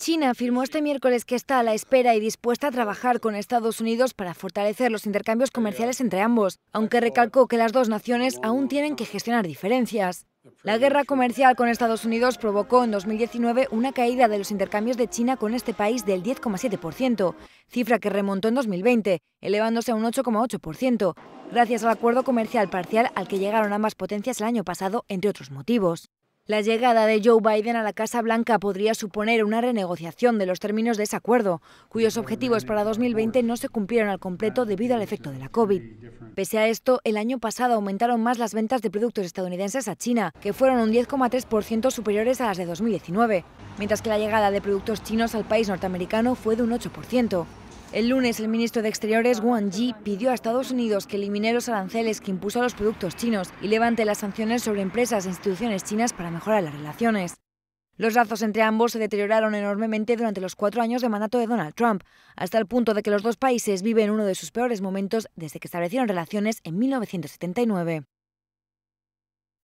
China afirmó este miércoles que está a la espera y dispuesta a trabajar con Estados Unidos para fortalecer los intercambios comerciales entre ambos, aunque recalcó que las dos naciones aún tienen que gestionar diferencias. La guerra comercial con Estados Unidos provocó en 2019 una caída de los intercambios de China con este país del 10,7%, cifra que remontó en 2020, elevándose a un 8,8%, gracias al acuerdo comercial parcial al que llegaron ambas potencias el año pasado, entre otros motivos. La llegada de Joe Biden a la Casa Blanca podría suponer una renegociación de los términos de ese acuerdo, cuyos objetivos para 2020 no se cumplieron al completo debido al efecto de la COVID. Pese a esto, el año pasado aumentaron más las ventas de productos estadounidenses a China, que fueron un 10,3% superiores a las de 2019, mientras que la llegada de productos chinos al país norteamericano fue de un 8%. El lunes, el ministro de Exteriores, Wang Yi, pidió a Estados Unidos que elimine los aranceles que impuso a los productos chinos y levante las sanciones sobre empresas e instituciones chinas para mejorar las relaciones. Los lazos entre ambos se deterioraron enormemente durante los cuatro años de mandato de Donald Trump, hasta el punto de que los dos países viven uno de sus peores momentos desde que establecieron relaciones en 1979.